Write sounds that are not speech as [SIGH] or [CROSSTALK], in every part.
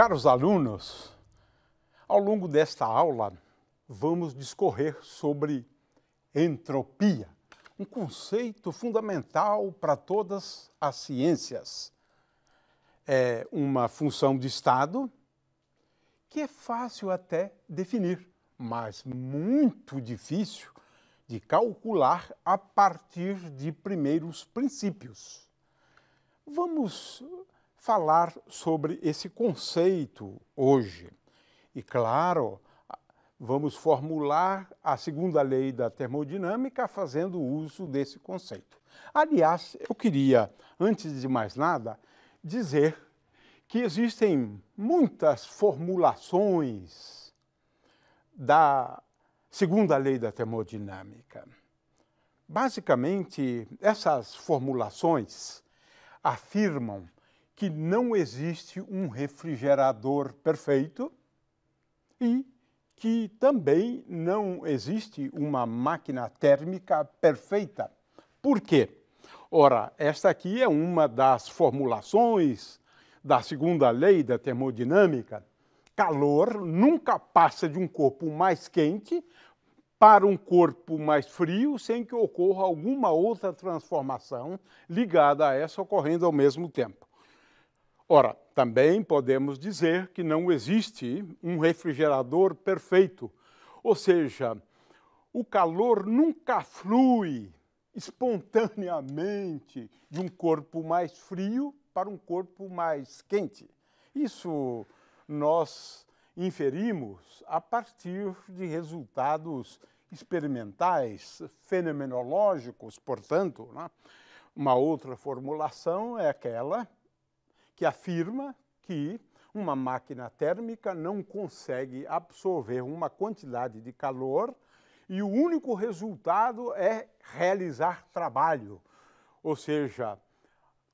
Caros alunos, ao longo desta aula vamos discorrer sobre entropia, um conceito fundamental para todas as ciências. É uma função de estado que é fácil até definir, mas muito difícil de calcular a partir de primeiros princípios. Vamos falar sobre esse conceito hoje. E, claro, vamos formular a segunda lei da termodinâmica fazendo uso desse conceito. Aliás, eu queria, antes de mais nada, dizer que existem muitas formulações da segunda lei da termodinâmica. Basicamente, essas formulações afirmam que não existe um refrigerador perfeito e que também não existe uma máquina térmica perfeita. Por quê? Ora, esta aqui é uma das formulações da segunda lei da termodinâmica. Calor nunca passa de um corpo mais quente para um corpo mais frio sem que ocorra alguma outra transformação ligada a essa ocorrendo ao mesmo tempo. Ora, também podemos dizer que não existe um refrigerador perfeito, ou seja, o calor nunca flui espontaneamente de um corpo mais frio para um corpo mais quente. Isso nós inferimos a partir de resultados experimentais, fenomenológicos, portanto. Né? Uma outra formulação é aquela que afirma que uma máquina térmica não consegue absorver uma quantidade de calor e o único resultado é realizar trabalho, ou seja,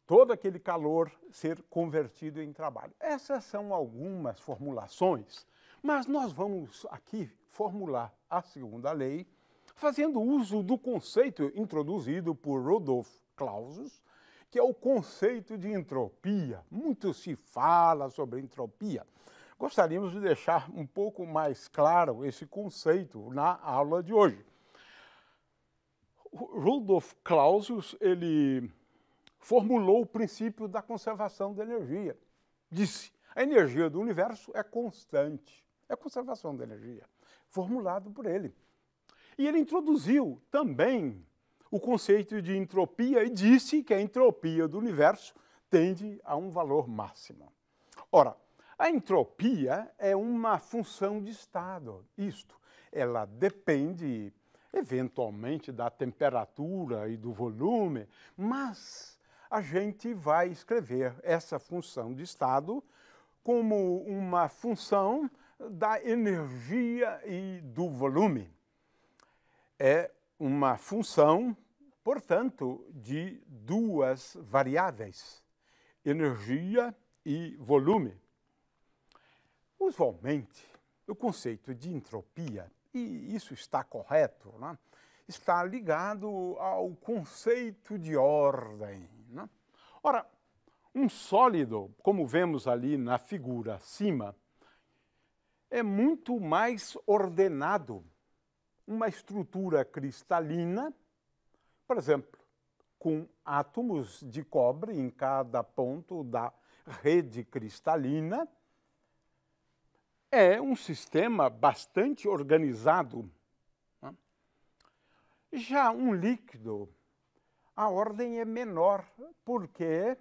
todo aquele calor ser convertido em trabalho. Essas são algumas formulações, mas nós vamos aqui formular a segunda lei fazendo uso do conceito introduzido por Rodolfo Clausius que é o conceito de entropia. Muito se fala sobre entropia. Gostaríamos de deixar um pouco mais claro esse conceito na aula de hoje. Rudolf Clausius, ele formulou o princípio da conservação da energia. Disse, a energia do universo é constante, é conservação da energia, formulado por ele. E ele introduziu também o conceito de entropia e disse que a entropia do universo tende a um valor máximo. Ora, a entropia é uma função de estado, isto, ela depende eventualmente da temperatura e do volume, mas a gente vai escrever essa função de estado como uma função da energia e do volume. É uma função portanto, de duas variáveis, energia e volume. Usualmente, o conceito de entropia, e isso está correto, né, está ligado ao conceito de ordem. Né? Ora, um sólido, como vemos ali na figura acima, é muito mais ordenado. Uma estrutura cristalina por exemplo, com átomos de cobre em cada ponto da rede cristalina, é um sistema bastante organizado. Né? Já um líquido, a ordem é menor, porque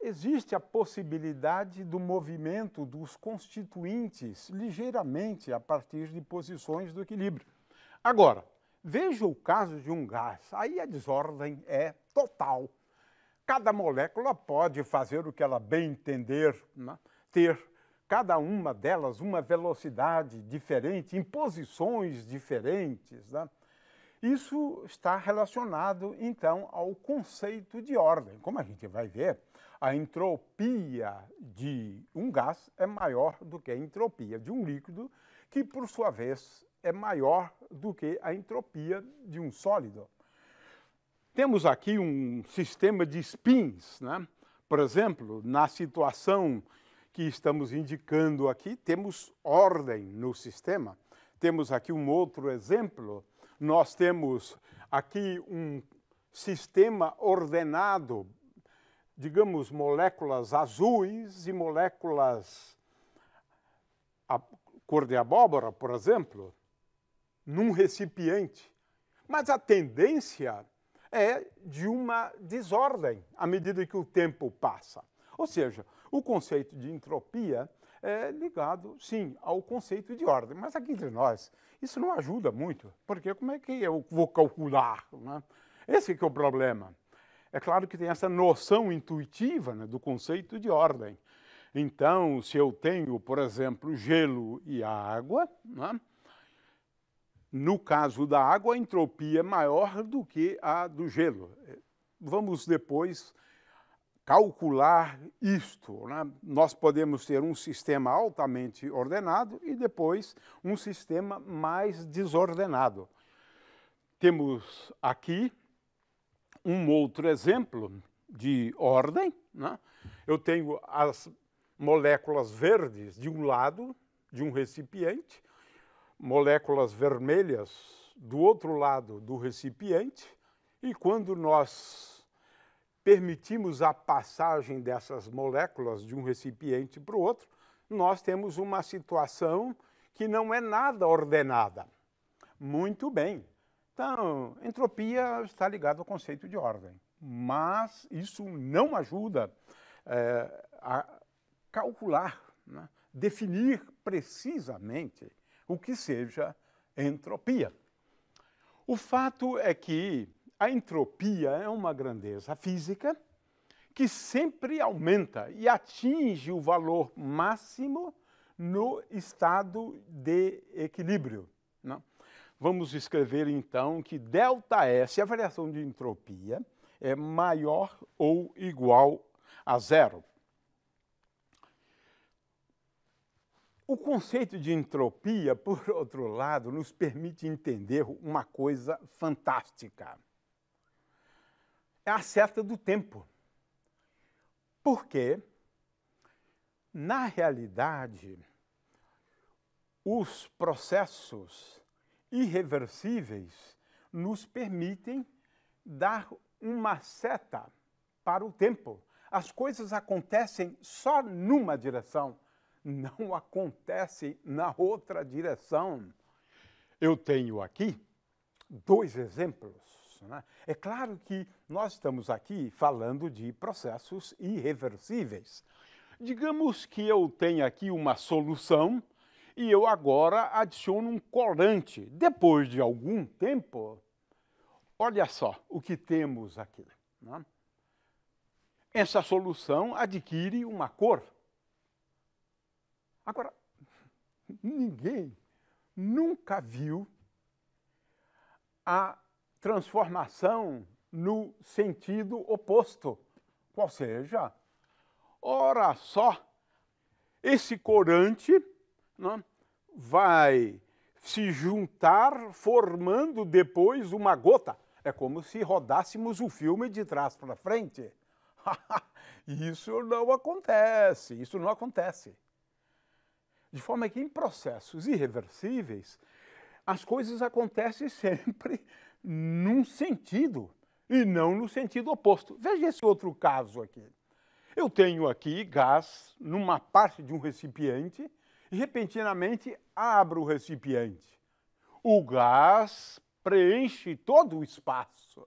existe a possibilidade do movimento dos constituintes ligeiramente a partir de posições do equilíbrio. Agora, Veja o caso de um gás. Aí a desordem é total. Cada molécula pode fazer o que ela bem entender, né? ter cada uma delas uma velocidade diferente, em posições diferentes. Né? Isso está relacionado, então, ao conceito de ordem. Como a gente vai ver, a entropia de um gás é maior do que a entropia de um líquido, que, por sua vez, é maior do que a entropia de um sólido. Temos aqui um sistema de spins, né? Por exemplo, na situação que estamos indicando aqui, temos ordem no sistema. Temos aqui um outro exemplo. Nós temos aqui um sistema ordenado, digamos, moléculas azuis e moléculas a cor de abóbora, por exemplo, num recipiente. Mas a tendência é de uma desordem à medida que o tempo passa. Ou seja, o conceito de entropia é ligado, sim, ao conceito de ordem. Mas aqui entre nós, isso não ajuda muito, porque como é que eu vou calcular? Né? Esse que é o problema. É claro que tem essa noção intuitiva né, do conceito de ordem. Então, se eu tenho, por exemplo, gelo e água, né, no caso da água, a entropia é maior do que a do gelo. Vamos depois calcular isto. Né? Nós podemos ter um sistema altamente ordenado e depois um sistema mais desordenado. Temos aqui um outro exemplo de ordem. Né? Eu tenho as moléculas verdes de um lado de um recipiente, moléculas vermelhas do outro lado do recipiente e quando nós permitimos a passagem dessas moléculas de um recipiente para o outro, nós temos uma situação que não é nada ordenada. Muito bem. Então, entropia está ligada ao conceito de ordem, mas isso não ajuda é, a calcular, né? definir precisamente o que seja entropia. O fato é que a entropia é uma grandeza física que sempre aumenta e atinge o valor máximo no estado de equilíbrio. Não? Né? Vamos escrever então que delta S, a variação de entropia, é maior ou igual a zero. O conceito de entropia, [LAUGHS] por outro lado, nos permite entender uma coisa fantástica. É a seta do tempo. Porque, na realidade, os processos irreversíveis nos permitem dar uma seta para o tempo. As coisas acontecem só numa direção não acontece na outra direção. Eu tenho aqui dois exemplos. Né? É claro que nós estamos aqui falando de processos irreversíveis. Digamos que eu tenha aqui uma solução e eu agora adiciono um corante. Depois de algum tempo, olha só o que temos aqui. Né? Essa solução adquire uma cor. Agora, ninguém nunca viu a transformação no sentido oposto. Ou seja, ora só, esse corante né, vai se juntar formando depois uma gota. É como se rodássemos o filme de trás para frente. [LAUGHS] isso não acontece, isso não acontece. De forma que em processos irreversíveis, as coisas acontecem [LAUGHS] sempre num sentido e não no sentido oposto. Veja esse outro caso aqui. Eu tenho aqui gás numa parte de um recipiente e repentinamente abro o recipiente. O gás preenche todo o espaço.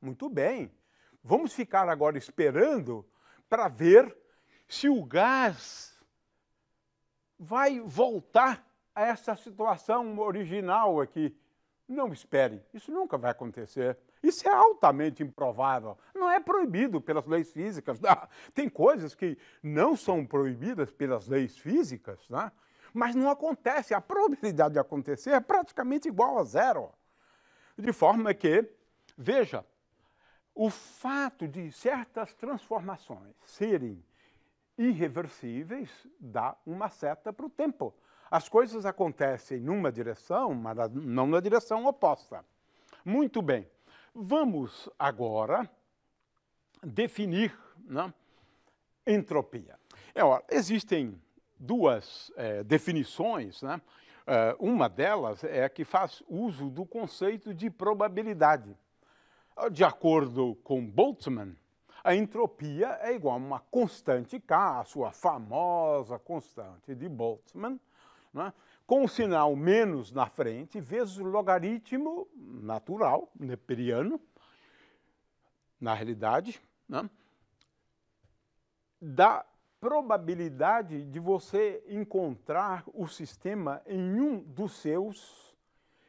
Muito bem. Vamos ficar agora esperando para ver se o gás vai voltar a essa situação original aqui. Não espere, isso nunca vai acontecer. Isso é altamente improvável. Não é proibido pelas leis físicas. Não. Tá? Tem coisas que não são proibidas pelas leis físicas, né? mas não acontece. A probabilidade de acontecer é praticamente igual a zero. De forma que, veja, o fato de certas transformações serem irreversíveis, dá uma seta para o tempo. As coisas acontecem numa direção, mas não na direção oposta. Muito bem, vamos agora definir né, entropia. É, ó, existem duas é, definições, né? Uh, uma delas é a que faz uso do conceito de probabilidade. De acordo com Boltzmann, a entropia é igual a uma constante K, a sua famosa constante de Boltzmann, né? com o sinal menos na frente, vezes o logaritmo natural, neperiano, na realidade, né? da probabilidade de você encontrar o sistema em um dos seus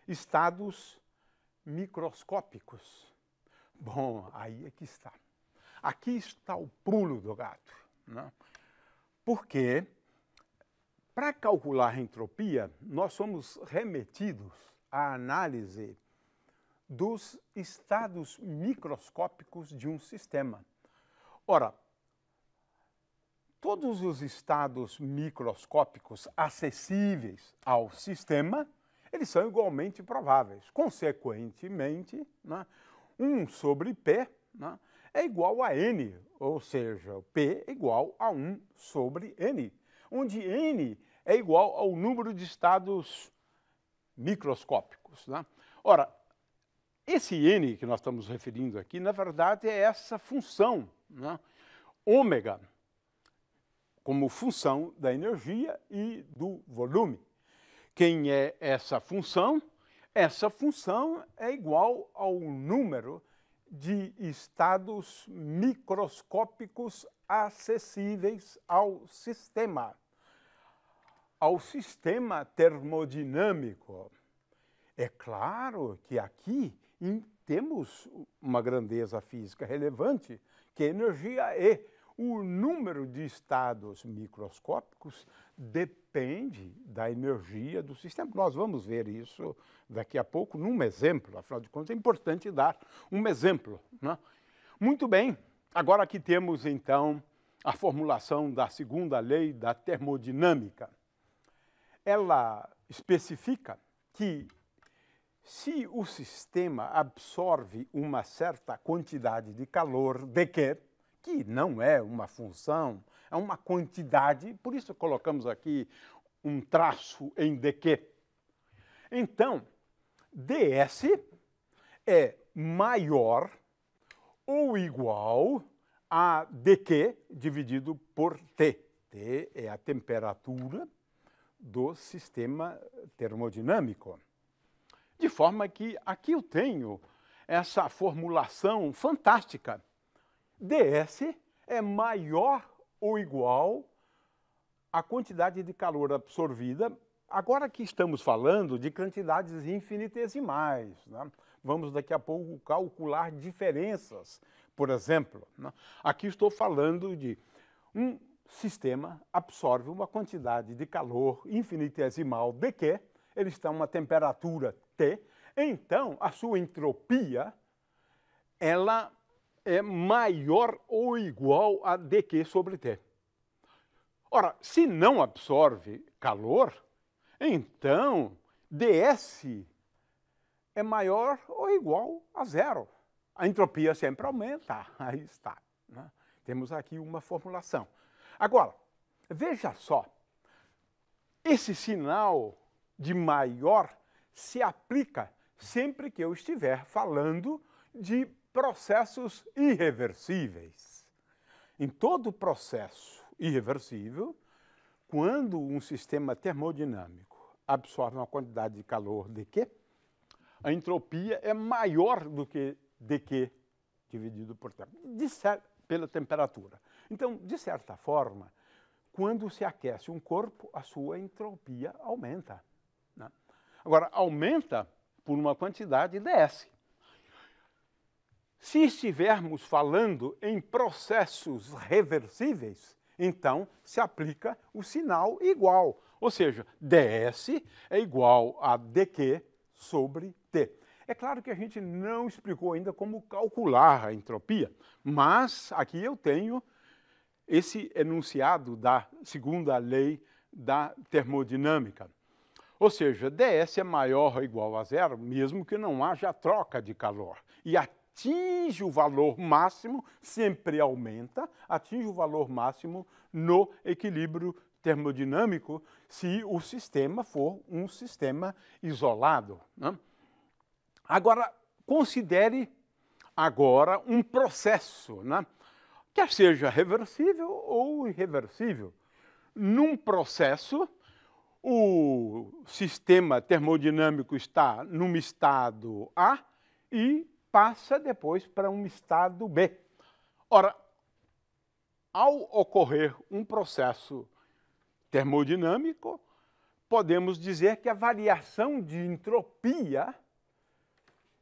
estados microscópicos. Bom, aí é que está. Aqui está o pulo do gato. Né? Porque, para calcular a entropia, nós somos remetidos à análise dos estados microscópicos de um sistema. Ora, todos os estados microscópicos acessíveis ao sistema, eles são igualmente prováveis. Consequentemente, né, 1 sobre P né, é igual a n, ou seja, p é igual a 1 sobre n, onde n é igual ao número de estados microscópicos. Né? Ora, esse n que nós estamos referindo aqui, na verdade, é essa função, né? ômega, como função da energia e do volume. Quem é essa função? Essa função é igual ao número de estados microscópicos acessíveis ao sistema, ao sistema termodinâmico. É claro que aqui temos uma grandeza física relevante, que a é energia é o número de estados microscópicos depende da energia do sistema. Nós vamos ver isso daqui a pouco num exemplo, afinal de contas é importante dar um exemplo. Né? Muito bem, agora aqui temos então a formulação da segunda lei da termodinâmica. Ela especifica que se o sistema absorve uma certa quantidade de calor, de quê? que não é uma função é uma quantidade, por isso colocamos aqui um traço em DQ. Então, DS é maior ou igual a DQ dividido por T. T é a temperatura do sistema termodinâmico. De forma que aqui eu tenho essa formulação fantástica. DS é maior ou igual à quantidade de calor absorvida. Agora que estamos falando de quantidades infinitesimais, né? vamos daqui a pouco calcular diferenças, por exemplo. Né? Aqui estou falando de um sistema absorve uma quantidade de calor infinitesimal de que ele está a uma temperatura T, então a sua entropia ela é maior ou igual a dQ sobre T. Ora, se não absorve calor, então dS é maior ou igual a zero. A entropia sempre aumenta, [LAUGHS] aí está. Né? Temos aqui uma formulação. Agora, veja só, esse sinal de maior se aplica sempre que eu estiver falando de processos irreversíveis. Em todo processo irreversível, quando um sistema termodinâmico absorve uma quantidade de calor de Q, a entropia é maior do que dQ dividido por tempo, pela temperatura. Então, de certa forma, quando se aquece um corpo, a sua entropia aumenta. Né? Agora, aumenta por uma quantidade ds. Se estivermos falando em processos reversíveis, então se aplica o sinal igual, ou seja, ds é igual a dq sobre t. É claro que a gente não explicou ainda como calcular a entropia, mas aqui eu tenho esse enunciado da segunda lei da termodinâmica. Ou seja, ds é maior ou igual a zero, mesmo que não haja troca de calor. E aqui atinge o valor máximo, sempre aumenta, atinge o valor máximo no equilíbrio termodinâmico se o sistema for um sistema isolado. Né? Agora, considere agora um processo, né? quer seja reversível ou irreversível. Num processo, o sistema termodinâmico está num estado A e passa depois para um estado B. Ora, ao ocorrer um processo termodinâmico, podemos dizer que a variação de entropia,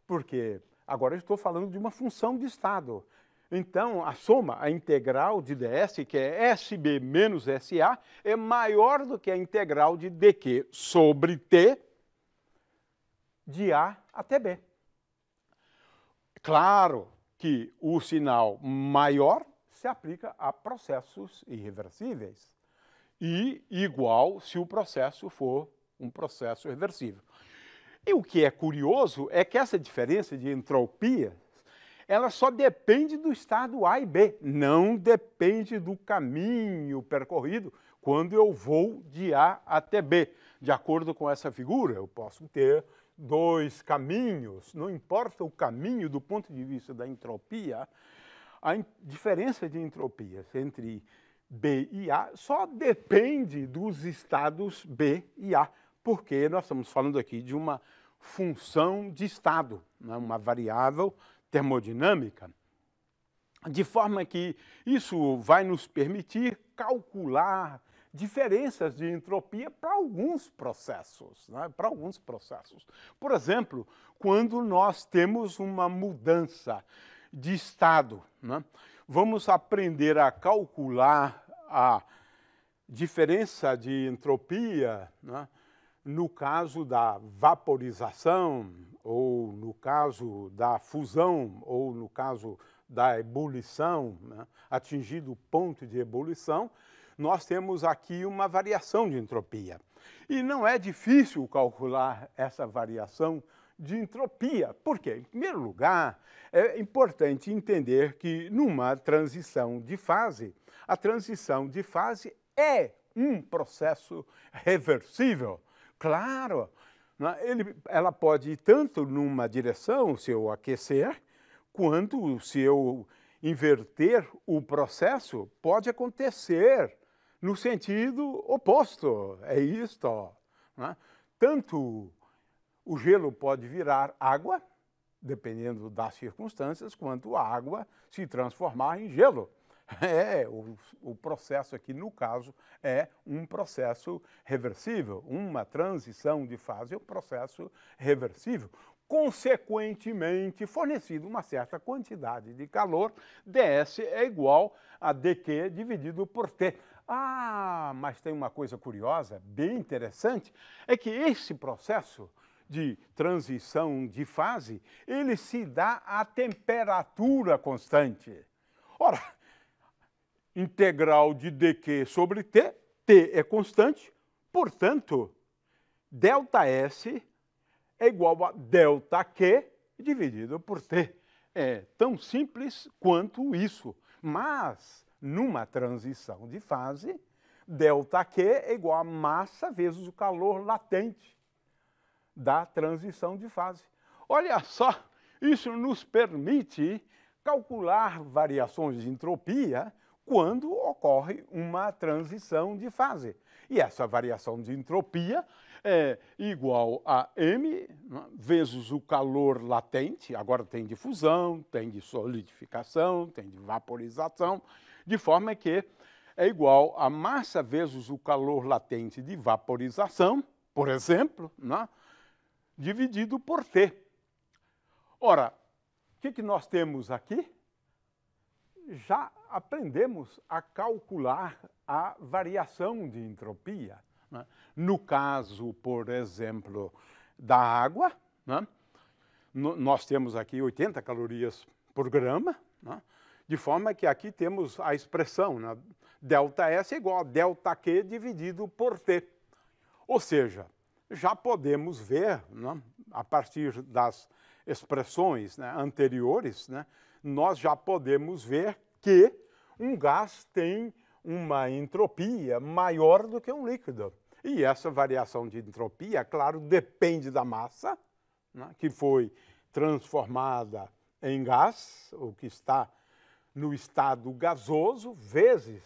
porque agora estou falando de uma função de estado, então, a soma, a integral de ds, que é sb menos sa, é maior do que a integral de dq sobre t de a até b. Claro que o sinal maior se aplica a processos irreversíveis e igual se o processo for um processo reversível. E o que é curioso é que essa diferença de entropia, ela só depende do estado A e B, não depende do caminho percorrido quando eu vou de A até B. De acordo com essa figura, eu posso ter dois caminhos, não importa o caminho do ponto de vista da entropia, a diferença de entropias entre B e A só depende dos estados B e A, porque nós estamos falando aqui de uma função de estado, né, uma variável termodinâmica. De forma que isso vai nos permitir calcular diferenças de entropia para alguns processos, né? para alguns processos. Por exemplo, quando nós temos uma mudança de estado, né? vamos aprender a calcular a diferença de entropia né? no caso da vaporização ou no caso da fusão ou no caso da ebulição, né, atingido o ponto de ebulição, nós temos aqui uma variação de entropia. E não é difícil calcular essa variação de entropia. Por quê? Em primeiro lugar, é importante entender que numa transição de fase, a transição de fase é um processo reversível. Claro, né, ele, ela pode ir tanto numa direção, se eu aquecer, quanto se eu inverter o processo, pode acontecer no sentido oposto. É isto. Né? Tanto o gelo pode virar água, dependendo das circunstâncias, quanto a água se transformar em gelo. [LAUGHS] É, o, o, processo aqui, no caso, é um processo reversível. Uma transição de fase é um processo reversível. Consequentemente, fornecido uma certa quantidade de calor, dS é igual a dQ dividido por T. Ah, mas tem uma coisa curiosa, bem interessante, é que esse processo de transição de fase, ele se dá à temperatura constante. Ora, integral de dq sobre t, t é constante, portanto, delta S é igual a delta Q dividido por t. É tão simples quanto isso, mas numa transição de fase, ΔQ é igual a massa vezes o calor latente da transição de fase. Olha só, isso nos permite calcular variações de entropia quando ocorre uma transição de fase. E essa variação de entropia é igual a m vezes o calor latente, agora tem difusão, tem de solidificação, tem de vaporização, de forma que é igual a massa vezes o calor latente de vaporização, por exemplo, né, dividido por T. Ora, o que, que nós temos aqui? Já aprendemos a calcular a variação de entropia. Né? No caso, por exemplo, da água, né? nós temos aqui 80 calorias por grama, né? De forma que aqui temos a expressão né? delta S é igual a delta Q dividido por T. Ou seja, já podemos ver, né? a partir das expressões né? anteriores, né, nós já podemos ver que um gás tem uma entropia maior do que um líquido. E essa variação de entropia, claro, depende da massa, né, que foi transformada em gás, ou que está no estado gasoso vezes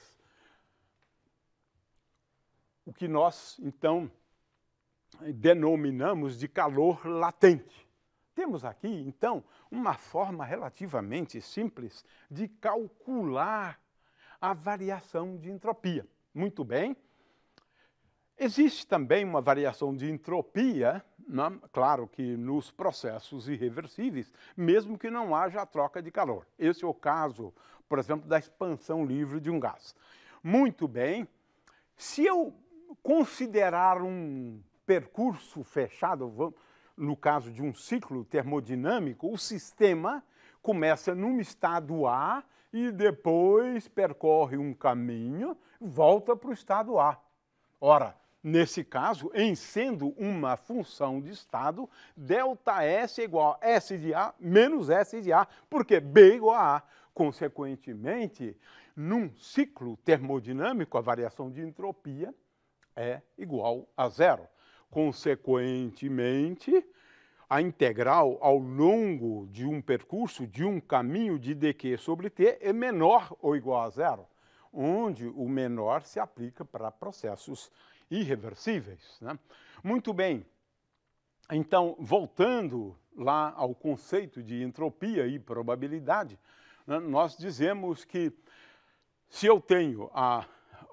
o que nós então denominamos de calor latente. Temos aqui, então, uma forma relativamente simples de calcular a variação de entropia. Muito bem. Existe também uma variação de entropia claro que nos processos irreversíveis, mesmo que não haja a troca de calor. Esse é o caso, por exemplo, da expansão livre de um gás. Muito bem, se eu considerar um percurso fechado, no caso de um ciclo termodinâmico, o sistema começa num estado A e depois percorre um caminho, volta para o estado A. Ora, Nesse caso, em sendo uma função de Estado, delta S é igual a S de A menos S de A, porque B é igual a A. Consequentemente, num ciclo termodinâmico, a variação de entropia é igual a zero. Consequentemente, a integral ao longo de um percurso, de um caminho de dq sobre t, é menor ou igual a zero, onde o menor se aplica para processos irreversíveis. Né? Muito bem, então, voltando lá ao conceito de entropia e probabilidade, né, nós dizemos que se eu tenho a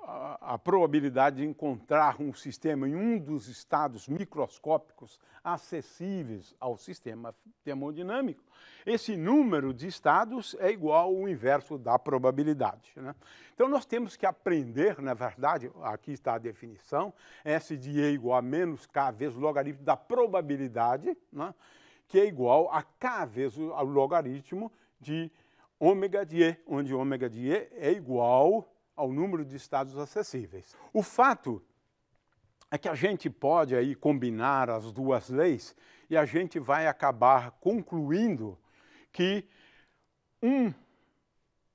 a, a probabilidade de encontrar um sistema em um dos estados microscópicos acessíveis ao sistema termodinâmico, esse número de estados é igual ao inverso da probabilidade. Né? Então, nós temos que aprender, na verdade, aqui está a definição, S de E igual a menos K vezes o logaritmo da probabilidade, né? que é igual a K vezes o logaritmo de ômega de E, onde ômega de E é igual ao número de estados acessíveis. O fato é que a gente pode aí combinar as duas leis e a gente vai acabar concluindo que 1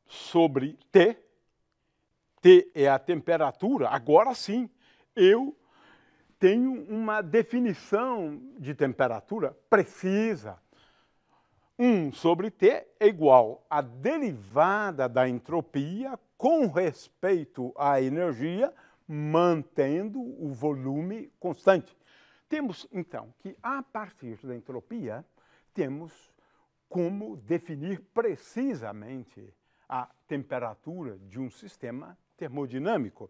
sobre T, T é a temperatura, agora sim, eu tenho uma definição de temperatura precisa, 1 sobre T é igual à derivada da entropia com respeito à energia, mantendo o volume constante. Temos, então, que a partir da entropia, temos como definir precisamente a temperatura de um sistema termodinâmico.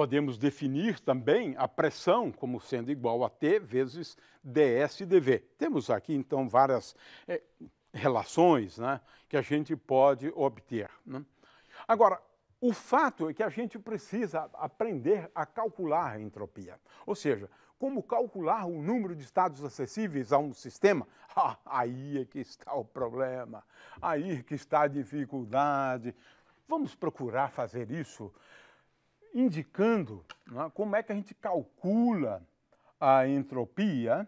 Podemos definir também a pressão como sendo igual a T vezes dS/dV. Temos aqui, então, várias é, relações né, que a gente pode obter. Né? Agora, o fato é que a gente precisa aprender a calcular a entropia, ou seja, como calcular o número de estados acessíveis a um sistema? Ah, [LAUGHS] aí é que está o problema, aí é que está a dificuldade. Vamos procurar fazer isso indicando né, como é que a gente calcula a entropia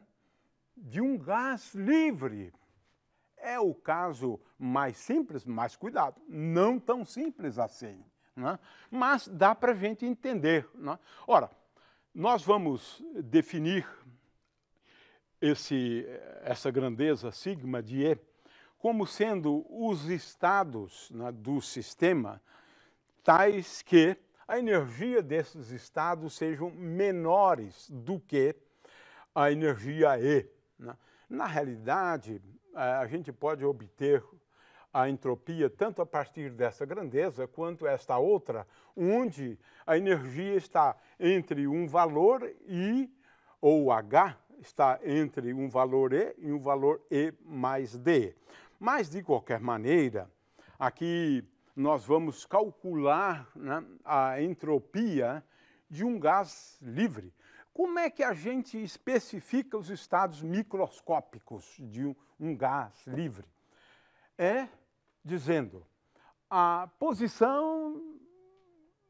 de um gás livre. É o caso mais simples, mas cuidado, não tão simples assim. Né? Mas dá para a gente entender. Né? Ora, nós vamos definir esse, essa grandeza sigma de E como sendo os estados né, do sistema tais que a energia desses estados sejam menores do que a energia E. Né? Na realidade, a gente pode obter a entropia tanto a partir dessa grandeza quanto esta outra, onde a energia está entre um valor I ou H, está entre um valor E e um valor E mais D. Mas, de qualquer maneira, aqui nós vamos calcular né, a entropia de um gás livre. Como é que a gente especifica os estados microscópicos de um gás livre? É dizendo a posição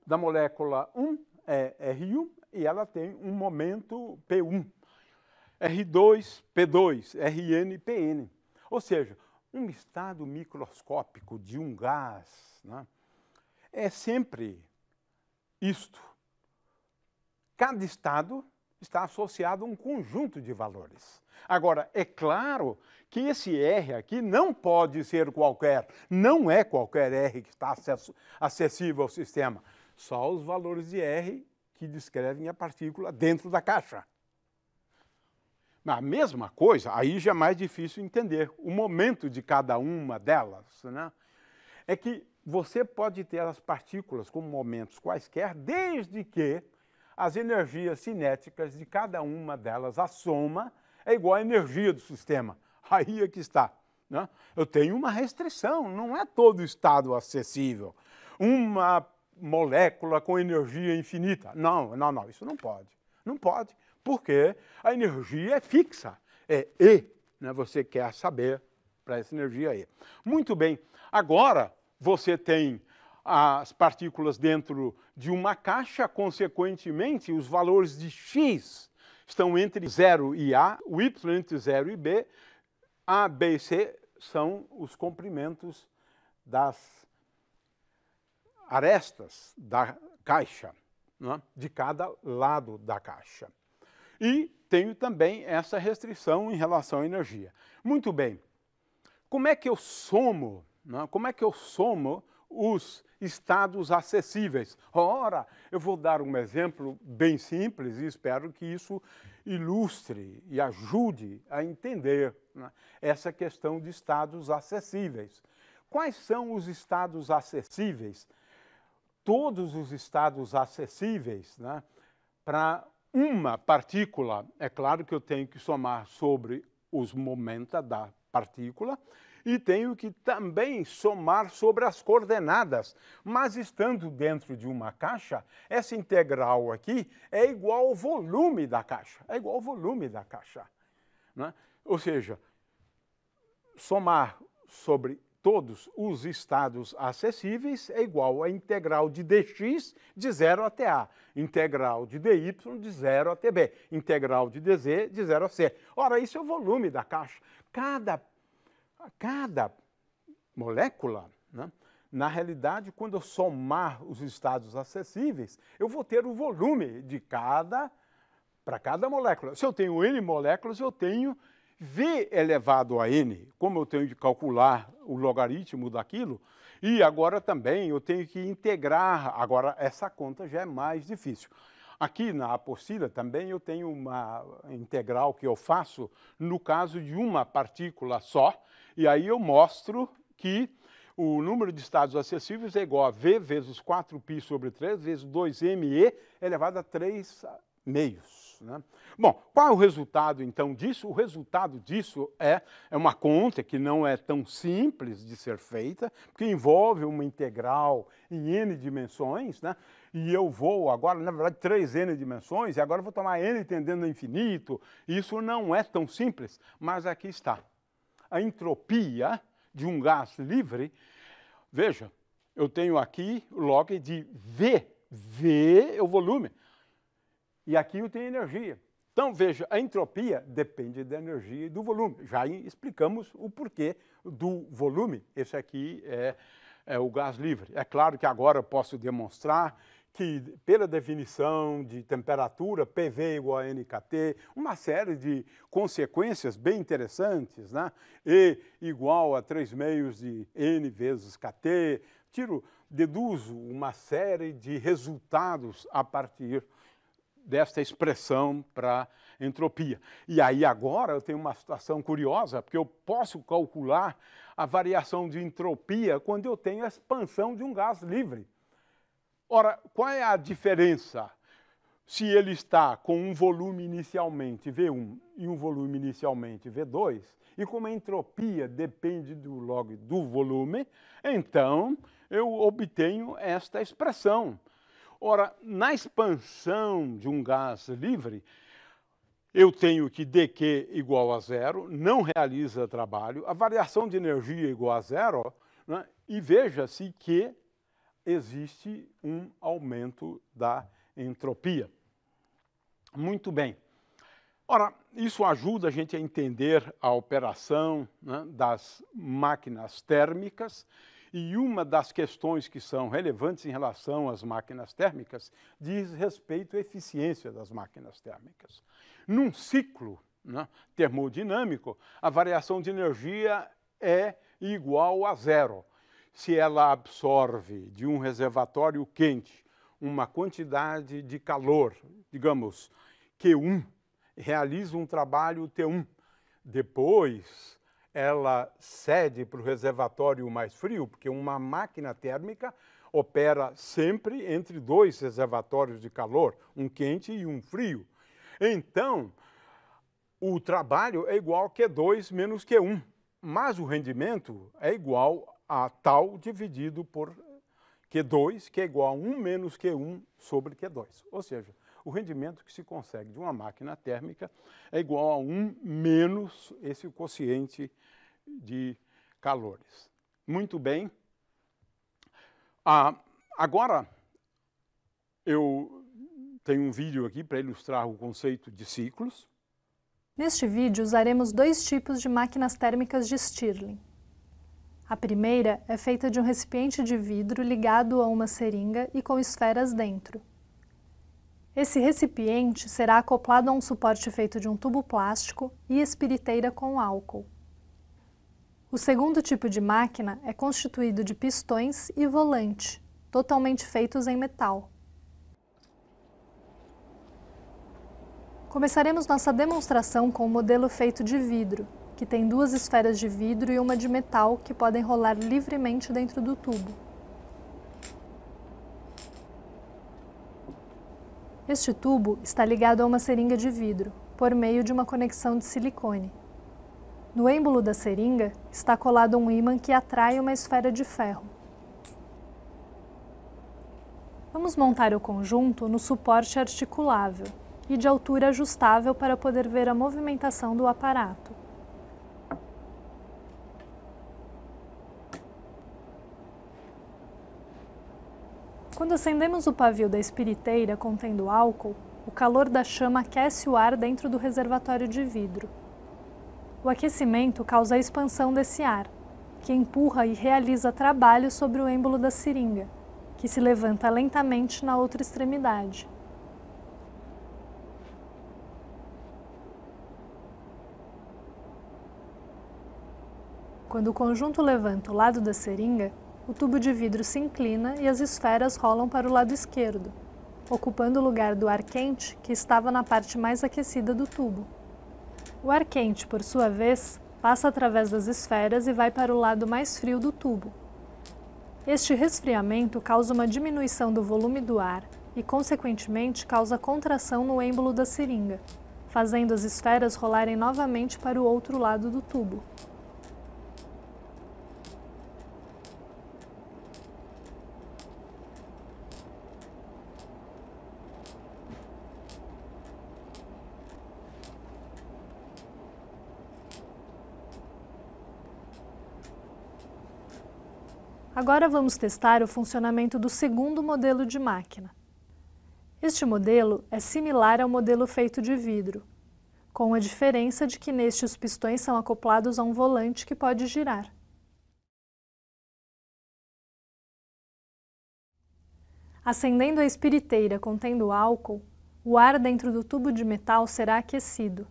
da molécula 1 é R1 e ela tem um momento P1. R2, P2, Rn, Pn. Ou seja, um estado microscópico de um gás, né? é sempre isto. Cada estado está associado a um conjunto de valores. Agora, é claro que esse R aqui não pode ser qualquer, não é qualquer R que está acessível ao sistema, só os valores de R que descrevem a partícula dentro da caixa. A mesma coisa, aí já é mais difícil entender o momento de cada uma delas, né? É que você pode ter as partículas como momentos quaisquer, desde que as energias cinéticas de cada uma delas, a soma, é igual à energia do sistema. [LAUGHS] Aí é que está. Né? Eu tenho uma restrição, não é todo estado acessível. Uma molécula com energia infinita. Não, não, não, isso não pode. Não pode, porque a energia é fixa, é E, né? você quer saber para essa energia E. Muito bem, agora você tem as partículas dentro de uma caixa, consequentemente, os valores de x estão entre 0 e A, o y entre 0 e B, A, B e C são os comprimentos das arestas da caixa né, de cada lado da caixa. E tenho também essa restrição em relação à energia. Muito bem, como é que eu somo, né, como é que eu somo os estados acessíveis? Ora, eu vou dar um exemplo bem simples e espero que isso ilustre e ajude a entender né, essa questão de estados acessíveis. Quais são os estados acessíveis todos os estados acessíveis né, para uma partícula. É claro que eu tenho que somar sobre os momenta da partícula e tenho que também somar sobre as coordenadas. Mas estando dentro de uma caixa, essa integral aqui é igual ao volume da caixa. É igual ao volume da caixa. Né? Ou seja, somar sobre todos os estados acessíveis é igual a integral de dx de zero até a, integral de dy de zero até b, integral de dz de zero a c. Ora, isso é o volume da caixa. Cada, cada molécula, né? na realidade, quando eu somar os estados acessíveis, eu vou ter o volume de cada para cada molécula. Se eu tenho n moléculas, eu tenho V elevado a n, como eu tenho de calcular o logaritmo daquilo, e agora também eu tenho que integrar, agora essa conta já é mais difícil. Aqui na apostila também eu tenho uma integral que eu faço no caso de uma partícula só, e aí eu mostro que o número de estados acessíveis é igual a V vezes 4π sobre 3 vezes 2me elevado a 3 meios. Né? Bom, qual é o resultado então disso? O resultado disso é, é uma conta que não é tão simples de ser feita, porque envolve uma integral em n dimensões, né? e eu vou agora, na verdade, 3n dimensões, e agora vou tomar n tendendo a infinito. Isso não é tão simples, mas aqui está. A entropia de um gás livre, veja, eu tenho aqui log de V. V é o volume e aqui eu tenho energia. Então, veja, a entropia depende da energia e do volume. Já explicamos o porquê do volume. Esse aqui é, é o gás livre. É claro que agora eu posso demonstrar que, pela definição de temperatura, PV igual a NKT, uma série de consequências bem interessantes, né? E igual a 3 meios de N vezes KT, tiro, deduzo uma série de resultados a partir desta expressão para entropia. E aí agora eu tenho uma situação curiosa, porque eu posso calcular a variação de entropia quando eu tenho a expansão de um gás livre. Ora, qual é a diferença se ele está com um volume inicialmente V1 e um volume inicialmente V2, e como a entropia depende do log do volume, então eu obtenho esta expressão. Ora, na expansão de um gás livre, eu tenho que dQ igual a zero, não realiza trabalho, a variação de energia é igual a zero, né? e veja-se que existe um aumento da entropia. Muito bem. Ora, isso ajuda a gente a entender a operação né, das máquinas térmicas e uma das questões que são relevantes em relação às máquinas térmicas diz respeito à eficiência das máquinas térmicas. Num ciclo né, termodinâmico, a variação de energia é igual a zero. Se ela absorve de um reservatório quente uma quantidade de calor, digamos, Q1, realiza um trabalho T1. Depois, ela cede para o reservatório mais frio, porque uma máquina térmica opera sempre entre dois reservatórios de calor, um quente e um frio. Então, o trabalho é igual a Q2 menos Q1, mas o rendimento é igual a tal dividido por Q2, que é igual a 1 menos Q1 sobre Q2. Ou seja, o rendimento que se consegue de uma máquina térmica é igual a 1 menos esse quociente de calores. Muito bem. Ah, agora, eu tenho um vídeo aqui para ilustrar o conceito de ciclos. Neste vídeo usaremos dois tipos de máquinas térmicas de Stirling. A primeira é feita de um recipiente de vidro ligado a uma seringa e com esferas dentro. Esse recipiente será acoplado a um suporte feito de um tubo plástico e espiriteira com álcool. O segundo tipo de máquina é constituído de pistões e volante, totalmente feitos em metal. Começaremos nossa demonstração com o um modelo feito de vidro, que tem duas esferas de vidro e uma de metal que podem rolar livremente dentro do tubo. Este tubo está ligado a uma seringa de vidro, por meio de uma conexão de silicone. No êmbolo da seringa está colado um ímã que atrai uma esfera de ferro. Vamos montar o conjunto no suporte articulável e de altura ajustável para poder ver a movimentação do aparato. Quando acendemos o pavio da espiriteira contendo álcool, o calor da chama aquece o ar dentro do reservatório de vidro. O aquecimento causa a expansão desse ar, que empurra e realiza trabalho sobre o êmbolo da seringa, que se levanta lentamente na outra extremidade. Quando o conjunto levanta o lado da seringa, o tubo de vidro se inclina e as esferas rolam para o lado esquerdo, ocupando o lugar do ar quente que estava na parte mais aquecida do tubo. O ar quente, por sua vez, passa através das esferas e vai para o lado mais frio do tubo. Este resfriamento causa uma diminuição do volume do ar e, consequentemente, causa contração no êmbolo da seringa, fazendo as esferas rolarem novamente para o outro lado do tubo. Agora vamos testar o funcionamento do segundo modelo de máquina. Este modelo é similar ao modelo feito de vidro, com a diferença de que neste os pistões são acoplados a um volante que pode girar. Acendendo a espiriteira contendo álcool, o ar dentro do tubo de metal será aquecido.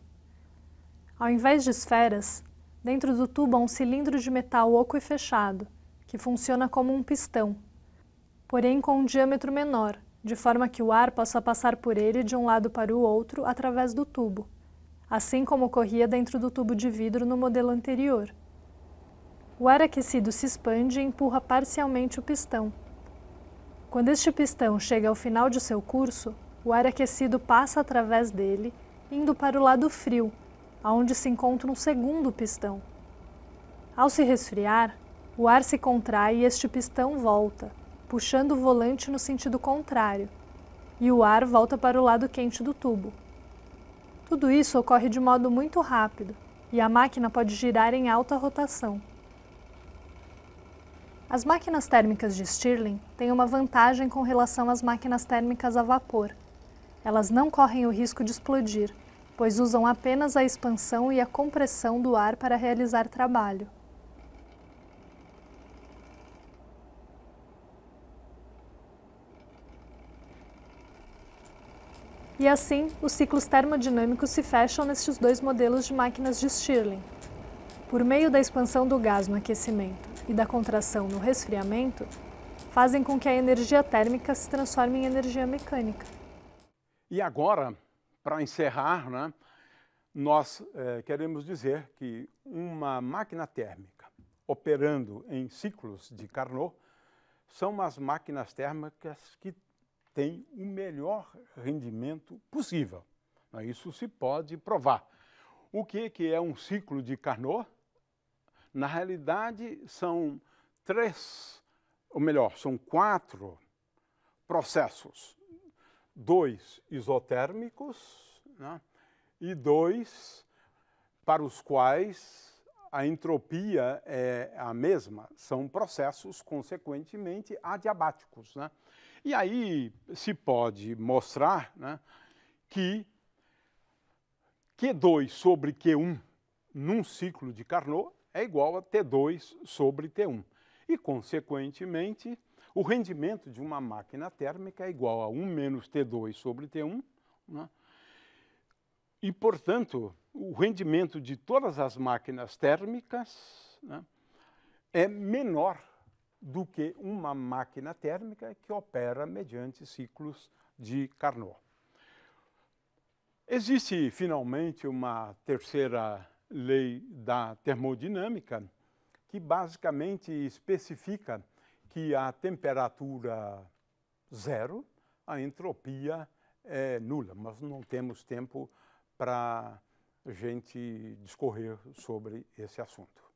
Ao invés de esferas, dentro do tubo há um cilindro de metal oco e fechado, que funciona como um pistão, porém com um diâmetro menor, de forma que o ar possa passar por ele de um lado para o outro através do tubo, assim como ocorria dentro do tubo de vidro no modelo anterior. O ar aquecido se expande e empurra parcialmente o pistão. Quando este pistão chega ao final de seu curso, o ar aquecido passa através dele, indo para o lado frio, aonde se encontra um segundo pistão. Ao se resfriar, o ar se contrai e este pistão volta, puxando o volante no sentido contrário, e o ar volta para o lado quente do tubo. Tudo isso ocorre de modo muito rápido e a máquina pode girar em alta rotação. As máquinas térmicas de Stirling têm uma vantagem com relação às máquinas térmicas a vapor. Elas não correm o risco de explodir, pois usam apenas a expansão e a compressão do ar para realizar trabalho. e assim os ciclos termodinâmicos se fecham nestes dois modelos de máquinas de Stirling. Por meio da expansão do gás no aquecimento e da contração no resfriamento, fazem com que a energia térmica se transforme em energia mecânica. E agora, para encerrar, né, nós é, queremos dizer que uma máquina térmica operando em ciclos de Carnot são as máquinas térmicas que tem o melhor rendimento possível. Né, isso se pode provar. O é que, é um ciclo de Carnot? Na realidade, são três, ou melhor, são quatro processos. Dois isotérmicos né? e dois para os quais a entropia é a mesma, são processos, consequentemente, adiabáticos. Né? E aí se pode mostrar né, que Q2 sobre Q1 num ciclo de Carnot é igual a T2 sobre T1. E, consequentemente, o rendimento de uma máquina térmica é igual a 1 menos T2 sobre T1. Né? E, portanto, o rendimento de todas as máquinas térmicas né, é menor do que uma máquina térmica que opera mediante ciclos de Carnot. Existe, finalmente, uma terceira lei da termodinâmica que basicamente especifica que a temperatura zero, a entropia é nula, mas não temos tempo para gente discorrer sobre esse assunto.